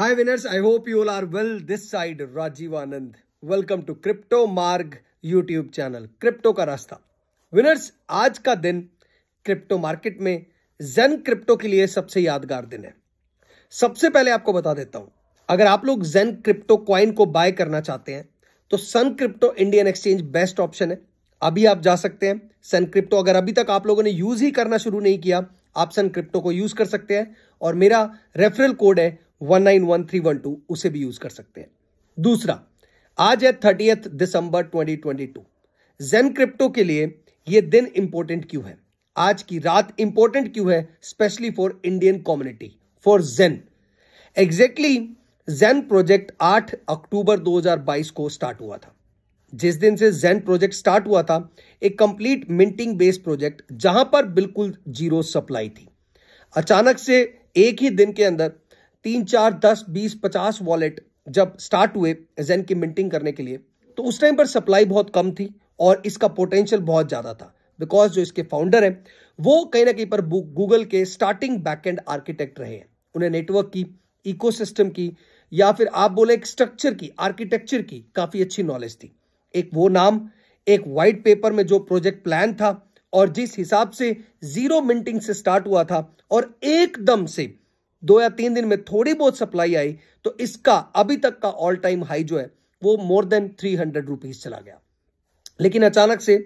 Hi winners I hope you all are well. This side Rajiv Anand. Welcome to Crypto Marg YouTube crypto का रास्ता winners आज का दिन crypto market में जेन crypto के लिए सबसे यादगार दिन है सबसे पहले आपको बता देता हूं अगर आप लोग जेन क्रिप्टो क्वाइन को बाय करना चाहते हैं तो Sun Crypto Indian exchange best option है अभी आप जा सकते हैं सन क्रिप्टो अगर अभी तक आप लोगों ने यूज ही करना शुरू नहीं किया आप सन क्रिप्टो को यूज कर सकते हैं और मेरा रेफरल कोड है वन उसे भी यूज कर सकते हैं दूसरा आज है थर्टी दिसंबर 2022 जेन क्रिप्टो के लिए ये दिन इंपॉर्टेंट क्यों है आज की रात इंपॉर्टेंट क्यों है specially for Indian community for Xen exactly Xen project 8 अक्टूबर 2022 को स्टार्ट हुआ था जिस दिन से जेन प्रोजेक्ट स्टार्ट हुआ था एक कंप्लीट मिंटिंग बेस्ड प्रोजेक्ट जहां पर बिल्कुल जीरो सप्लाई थी अचानक से एक ही दिन के अंदर तीन चार दस बीस पचास वॉलेट जब स्टार्ट हुए जेन की मिंटिंग करने के लिए तो उस टाइम पर सप्लाई बहुत कम थी और इसका पोटेंशियल बहुत ज़्यादा था बिकॉज जो इसके फाउंडर हैं वो कहीं ना कहीं पर गूगल के स्टार्टिंग बैकएंड आर्किटेक्ट रहे हैं उन्हें नेटवर्क की इकोसिस्टम की या फिर आप बोले एक स्ट्रक्चर की आर्किटेक्चर की काफ़ी अच्छी नॉलेज थी एक वो नाम एक वाइट पेपर में जो प्रोजेक्ट प्लान था और जिस हिसाब से जीरो मिंटिंग से स्टार्ट हुआ था और एकदम से दो या तीन दिन में थोड़ी बहुत सप्लाई आई तो इसका अभी तक का ऑल टाइम हाई जो है वो more than three hundred rupees चला गया लेकिन अचानक से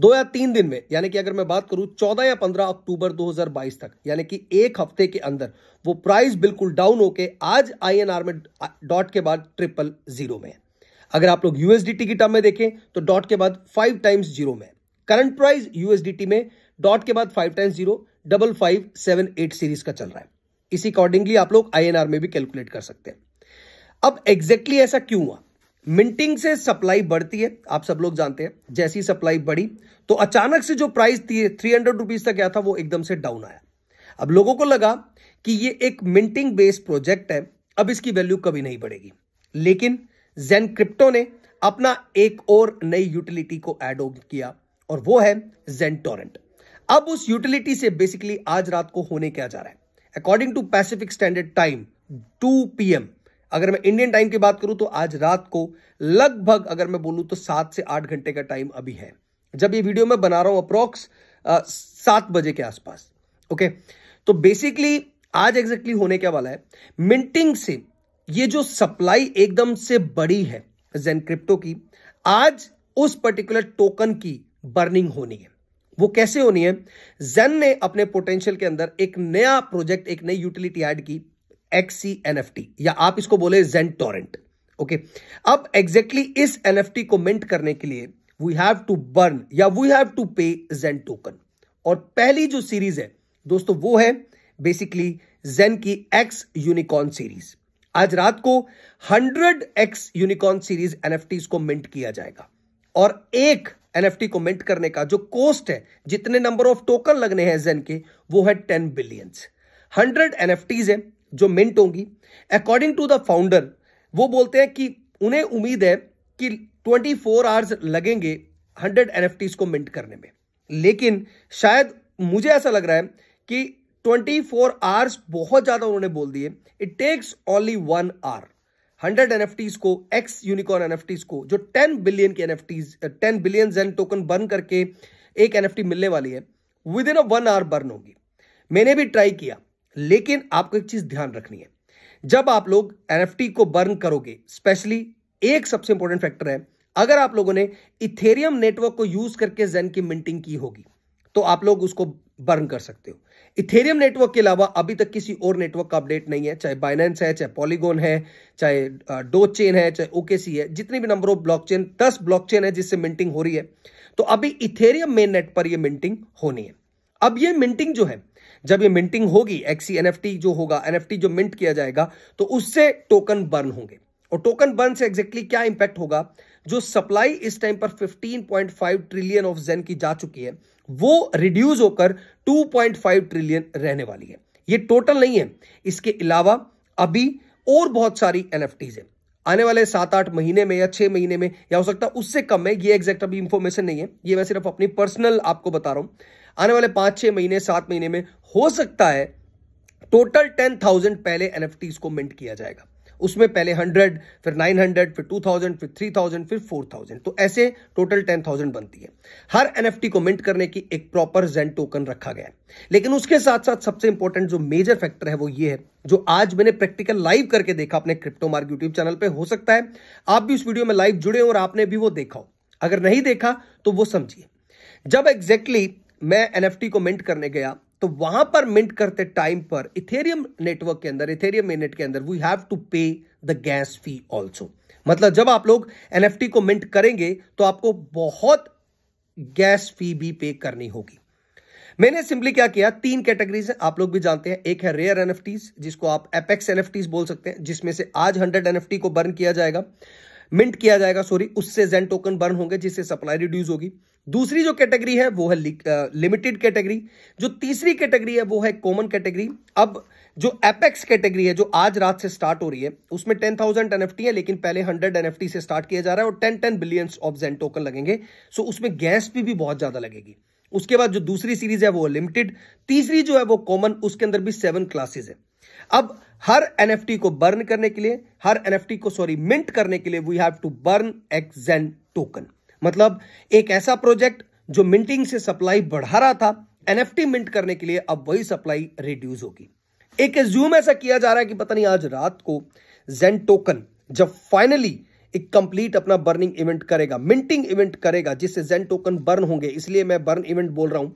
दो या तीन दिन में यानी कि अगर मैं बात करूं चौदह या पंद्रह अक्टूबर 2022 तक यानी कि एक हफ्ते के अंदर वो प्राइस बिल्कुल डाउन होके आज आर में डॉट के बाद ट्रिपल जीरो में अगर आप लोग यूएसडीटी की टर्म में देखें तो डॉट के बाद फाइव टाइम्स जीरो में करंट प्राइस यूएसडीटी में डॉट के बाद five times zero double five seven eight series का चल रहा है इसी अकॉर्डिंगली आप लोग आईएनआर में भी कैलकुलेट कर सकते हैं अब एग्जैक्टली exactly ऐसा क्यों हुआ मिंटिंग से सप्लाई बढ़ती है आप सब लोग जानते हैं जैसी सप्लाई बढ़ी तो अचानक से जो प्राइस थ्री हंड्रेड रुपीज तक गया था वो एकदम से डाउन आया अब लोगों को लगा कि ये एक मिंटिंग बेस्ड प्रोजेक्ट है अब इसकी वैल्यू कभी नहीं बढ़ेगी लेकिन जेन क्रिप्टो ने अपना एक और नई यूटिलिटी को एड ऑन किया और वो है जेन टोरेंट अब उस यूटिलिटी से बेसिकली आज रात को होने क्या जा रहा है according to Pacific standard time 2 PM अगर मैं इंडियन टाइम की बात करूं तो आज रात को लगभग अगर मैं बोलूं तो सात से आठ घंटे का टाइम अभी है जब ये वीडियो मैं बना रहा हूं अप्रॉक्स सात बजे के आसपास ओके तो बेसिकली आज एग्जैक्टली होने क्या वाला है मिंटिंग से ये जो सप्लाई एकदम से बड़ी है जेन क्रिप्टो की आज उस पर्टिकुलर टोकन की बर्निंग होनी है वो कैसे होनी है जेन ने अपने पोटेंशियल के अंदर एक नया प्रोजेक्ट एक नई यूटिलिटी ऐड की एन या आप इसको बोले जेन टोरेंट ओके अब एग्जैक्टली exactly इस एन को मिंट करने के लिए वी हैव टू बर्न या we have to pay Xen token और पहली जो सीरीज है दोस्तों वो है बेसिकली जेन की एक्स यूनिकॉर्न सीरीज आज रात को hundred X unicorn series NFTs को मिंट किया जाएगा और एक एनएफटी को मिंट करने का जो कॉस्ट है जितने नंबर ऑफ टोकन लगने हैं जेन के वो है टेन बिलियंस हंड्रेड टीज हैं जो मिंट होंगी अकॉर्डिंग टू द फाउंडर वो बोलते हैं कि उन्हें उम्मीद है कि 24 फोर आवर्स लगेंगे 100 टीज को मिंट करने में लेकिन शायद मुझे ऐसा लग रहा है कि 24 फोर आवर्स बहुत ज़्यादा उन्होंने बोल दिए it takes only one hour hundred N को एक्स यूनिकॉर्न एन को जो टेन बिलियन की NFTs ten billion Xen token burn करके एक एन मिलने वाली है within a one hour burn होगी मैंने भी ट्राई किया लेकिन आपको एक चीज ध्यान रखनी है जब आप लोग एन को बर्न करोगे स्पेशली एक सबसे इंपॉर्टेंट फैक्टर है अगर आप लोगों ने इथेरियम नेटवर्क को यूज करके जेन की मिंटिंग की होगी तो आप लोग उसको बर्न कर सकते हो इथेरियम नेटवर्क के अलावा अभी तक किसी और नेटवर्क का अपडेट नहीं है चाहे बाइनेंस है चाहे पॉलीगोन है चाहे डो चेन है चाहे ओकेसी है जितनी भी नंबर ऑफ ब्लॉकचेन दस ब्लॉकचेन है जिससे मिंटिंग हो रही है तो अभी इथेरियम मेन नेट पर यह मिंटिंग होनी है अब यह मिंटिंग जो है जब ये मिंटिंग होगी एक्सी एनएफटी e जो होगा एनएफटी जो मिंट किया जाएगा तो उससे टोकन बर्न होंगे और टोकन बर्न से एग्जैक्टली क्या इंपैक्ट होगा जो सप्लाई इस टाइम पर 15.5 ट्रिलियन ऑफ जेन की जा चुकी है वो रिड्यूस होकर 2.5 ट्रिलियन रहने वाली है ये टोटल नहीं है इसके अलावा अभी और बहुत सारी एन है आने वाले सात आठ महीने में या छह महीने में या हो सकता है उससे कम है ये एग्जैक्ट अभी इंफॉर्मेशन नहीं है ये मैं सिर्फ अपनी पर्सनल आपको बता रहा हूं आने वाले पांच छह महीने सात महीने में हो सकता है टोटल टेन थाउजेंड पहले एनएफटीज को मिंट किया जाएगा उसमें पहले हंड्रेड फिर नाइन हंड्रेड फिर टू थाउजेंड फिर थ्री थाउजेंड फिर फोर थाउजेंड तो ऐसे टोटल टेन थाउजेंड बनती है हर एनएफटी को मिंट करने की एक प्रॉपर जेन टोकन रखा गया है लेकिन उसके साथ साथ सबसे इंपॉर्टेंट जो मेजर फैक्टर है वो ये है जो आज मैंने प्रैक्टिकल लाइव करके देखा अपने क्रिप्टो मार्क यूट्यूब चैनल पर हो सकता है आप भी उस वीडियो में लाइव जुड़े हो और आपने भी वो देखा हो अगर नहीं देखा तो वो समझिए जब एग्जैक्टली exactly मैं एनएफटी को मिंट करने गया तो वहां पर मिंट करते टाइम पर इथेरियम नेटवर्क के अंदर इथेरियम मेनेट के अंदर we have to pay the gas fee also मतलब जब आप लोग एनएफटी को मिंट करेंगे तो आपको बहुत गैस फी भी पे करनी होगी मैंने सिंपली क्या किया तीन कैटेगरीज आप लोग भी जानते हैं एक है रेयर एनएफटीज जिसको आप एपेक्स एनएफटीज बोल सकते हैं जिसमें से आज हंड्रेड एनएफटी को बर्न किया जाएगा मिंट किया जाएगा सॉरी उससे जेन टोकन बर्न होंगे जिससे सप्लाई रिड्यूस होगी दूसरी जो कैटेगरी है वो है लिमिटेड कैटेगरी जो तीसरी कैटेगरी है वो है कॉमन कैटेगरी अब जो एपेक्स कैटेगरी है जो आज रात से स्टार्ट हो रही है उसमें टेन थाउजेंड एन है लेकिन पहले हंड्रेड एन से स्टार्ट किया जा रहा है और ten ten billion of Xen token लगेंगे सो उसमें गैस भी, भी बहुत ज्यादा लगेगी उसके बाद जो दूसरी सीरीज है वो लिमिटेड तीसरी जो है वो कॉमन उसके अंदर भी सेवन क्लासेज है अब हर एनएफटी को बर्न करने के लिए हर एनएफटी को सॉरी मिंट करने के लिए we have to burn X Xen token मतलब एक ऐसा प्रोजेक्ट जो मिंटिंग से सप्लाई बढ़ा रहा था एनएफटी मिंट करने के लिए अब वही सप्लाई रिड्यूस होगी एक एज्यूम ऐसा किया जा रहा है कि पता नहीं आज रात को जेन टोकन जब फाइनली एक कंप्लीट अपना बर्निंग इवेंट करेगा मिंटिंग इवेंट करेगा जिससे जेन टोकन बर्न होंगे इसलिए मैं बर्न इवेंट बोल रहा हूं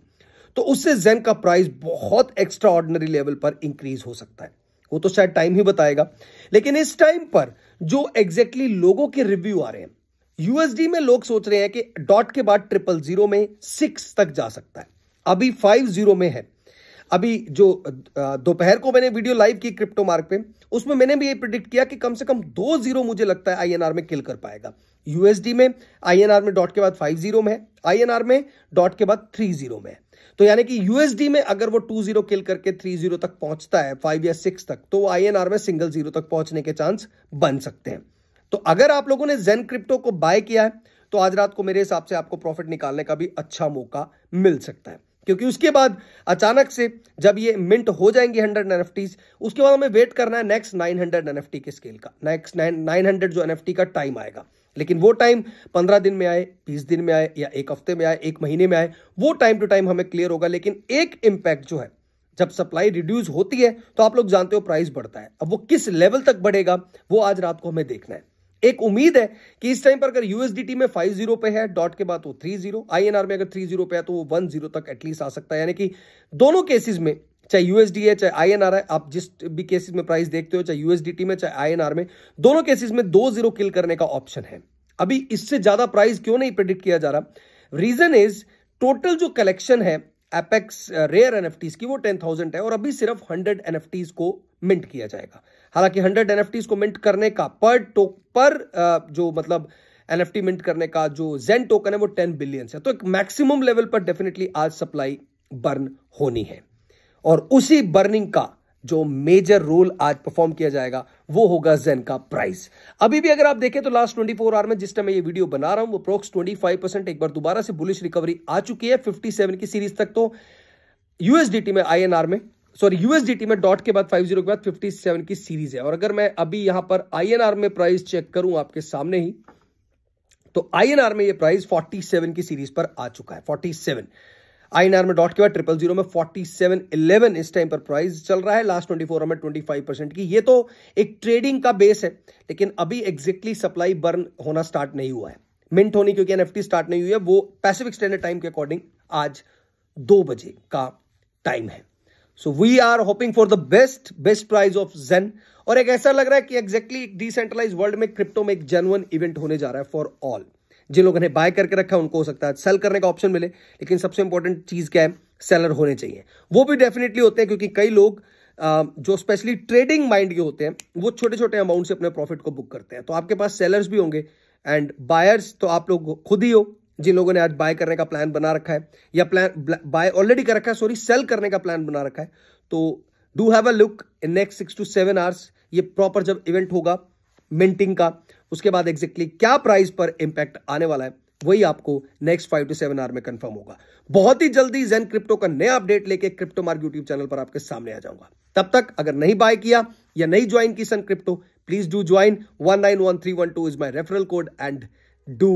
तो उससे जेन का प्राइस बहुत एक्स्ट्रा ऑर्डनरी लेवल पर इंक्रीज हो सकता है वो तो शायद टाइम ही बताएगा लेकिन इस टाइम पर जो एग्जैक्टली exactly लोगों के रिव्यू आ रहे हैं यूएसडी में लोग सोच रहे हैं कि डॉट के बाद ट्रिपल जीरो में सिक्स तक जा सकता है अभी फाइव जीरो में है अभी जो दोपहर को मैंने वीडियो लाइव की क्रिप्टो मार्क पे उसमें मैंने भी ये प्रिडिक्ट किया कि कम से कम दो जीरो मुझे लगता है आईएनआर में किल कर पाएगा यूएसडी में आईएनआर में डॉट के बाद फाइव जीरो में है आईएनआर में डॉट के बाद थ्री जीरो में तो यानी कि यूएसडी में अगर वो टू जीरो किल करके थ्री जीरो तक पहुंचता है फाइव या सिक्स तक तो वो आईएनआर में सिंगल जीरो तक पहुंचने के चांस बन सकते हैं तो अगर आप लोगों ने जेन क्रिप्टो को बाय किया है तो आज रात को मेरे हिसाब से आपको प्रॉफिट निकालने का भी अच्छा मौका मिल सकता है क्योंकि उसके बाद अचानक से जब ये मिंट हो जाएंगे हंड्रेड एन उसके बाद हमें वेट करना है नेक्स्ट नाइन हंड्रेड एन के स्केल का नेक्स्ट नाइन हंड्रेड जो एन का टाइम आएगा लेकिन वो टाइम पंद्रह दिन में आए बीस दिन में आए या एक हफ्ते में आए एक महीने में आए वो टाइम टू टाइम हमें क्लियर होगा लेकिन एक इंपैक्ट जो है जब सप्लाई रिड्यूस होती है तो आप लोग जानते हो प्राइस बढ़ता है अब वो किस लेवल तक बढ़ेगा वो आज रात को हमें देखना है एक उम्मीद है कि इस टाइम पर अगर यूएसडीटी में फाइव जीरो पे है डॉट के बाद वो थ्री जीरो आईएनआर में अगर थ्री जीरो पे है तो वो वन जीरो तक एटलीस्ट आ सकता है यानी कि दोनों केसेस में चाहे यूएसडी है चाहे आईएनआर है आप जिस भी केसेस में प्राइस देखते हो चाहे यूएसडीटी में चाहे आईएनआर में दोनों केसेस में दो जीरो किल करने का ऑप्शन है अभी इससे ज्यादा प्राइस क्यों नहीं प्रेडिक्ट किया जा रहा रीजन इज टोटल जो कलेक्शन है एपेक्स रेयर एन की वो टेन थाउजेंड है और अभी सिर्फ हंड्रेड एन को मिंट किया जाएगा हालांकि हंड्रेड एन को मिंट करने का पर टोक पर जो मतलब एन मिंट करने का जो जेन टोकन है वो टेन बिलियन है तो एक मैक्सिमम लेवल पर डेफिनेटली आज सप्लाई बर्न होनी है और उसी बर्निंग का जो मेजर रोल आज परफॉर्म किया जाएगा वो होगा जेन का प्राइस अभी भी अगर आप देखें तो लास्ट 24 आवर में जिस टाइम मैं ये वीडियो बना रहा हूं वो प्रोक्स 25 परसेंट एक बार दोबारा से बुलिश रिकवरी आ चुकी है 57 की सीरीज तक तो यूएसडीटी में आईएनआर में सॉरी यूएसडीटी में डॉट के बाद 50 के बाद 57 की सीरीज है और अगर मैं अभी यहां पर आई में प्राइस चेक करूं आपके सामने ही तो आई में यह प्राइस फोर्टी की सीरीज पर आ चुका है फोर्टी आई में डॉट के बाद ट्रिपल जीरो में फोर्टी सेवन इलेवन इस टाइम पर प्राइस चल रहा है लास्ट ट्वेंटी फोर में ट्वेंटी फाइव परसेंट की ये तो एक ट्रेडिंग का बेस है लेकिन अभी एक्जेक्टली सप्लाई बर्न होना स्टार्ट नहीं हुआ है मिंट होनी क्योंकि एनएफटी स्टार्ट नहीं हुई है वो पैसिफिक स्टैंडर्ड टाइम के अकॉर्डिंग आज दो बजे का टाइम है so we are hoping for the best best price of Zen और एक ऐसा लग रहा है कि एक्जेक्टली डिसेंट्रलाइज वर्ल्ड में क्रिप्टो में एक जेनुअन इवेंट होने जा रहा है फॉर ऑल जिन लोगों ने बाय करके रखा उनको हो सकता है सेल करने का ऑप्शन मिले लेकिन सबसे इंपॉर्टेंट चीज़ क्या है सेलर होने चाहिए वो भी डेफिनेटली होते हैं क्योंकि कई लोग जो स्पेशली ट्रेडिंग माइंड के होते हैं वो छोटे छोटे अमाउंट से अपने प्रॉफिट को बुक करते हैं तो आपके पास सेलर्स भी होंगे एंड बायर्स तो आप लोग खुद ही हो जिन लोगों ने आज बाय करने का प्लान बना रखा है या प्लान बाय ऑलरेडी कर रखा है सॉरी सेल करने का प्लान बना रखा है तो do have a look in next six to seven hours ये प्रॉपर जब इवेंट होगा मिंटिंग का उसके बाद एग्जैक्टली क्या प्राइस पर इंपैक्ट आने वाला है वही आपको next five to seven hour में कंफर्म होगा बहुत ही जल्दी जेन क्रिप्टो का नया अपडेट लेके क्रिप्टो मार्क यूट्यूब चैनल पर आपके सामने आ जाऊंगा तब तक अगर नहीं बाय किया या नहीं ज्वाइन की Sun crypto please do join one nine one three one two is my referral code and do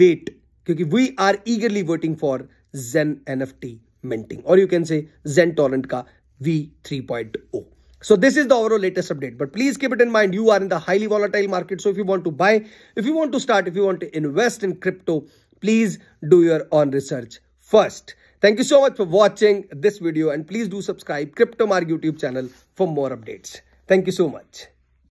wait क्योंकि we are eagerly waiting for Zen N F T minting और you can say Zen torrent का V three point O So this is the overall latest update. But please keep it in mind, you are in the highly volatile market. So if you want to buy, if you want to start, if you want to invest in crypto, please do your own research first. Thank you so much for watching this video and please do subscribe Crypto YouTube channel for more updates. Thank you so much.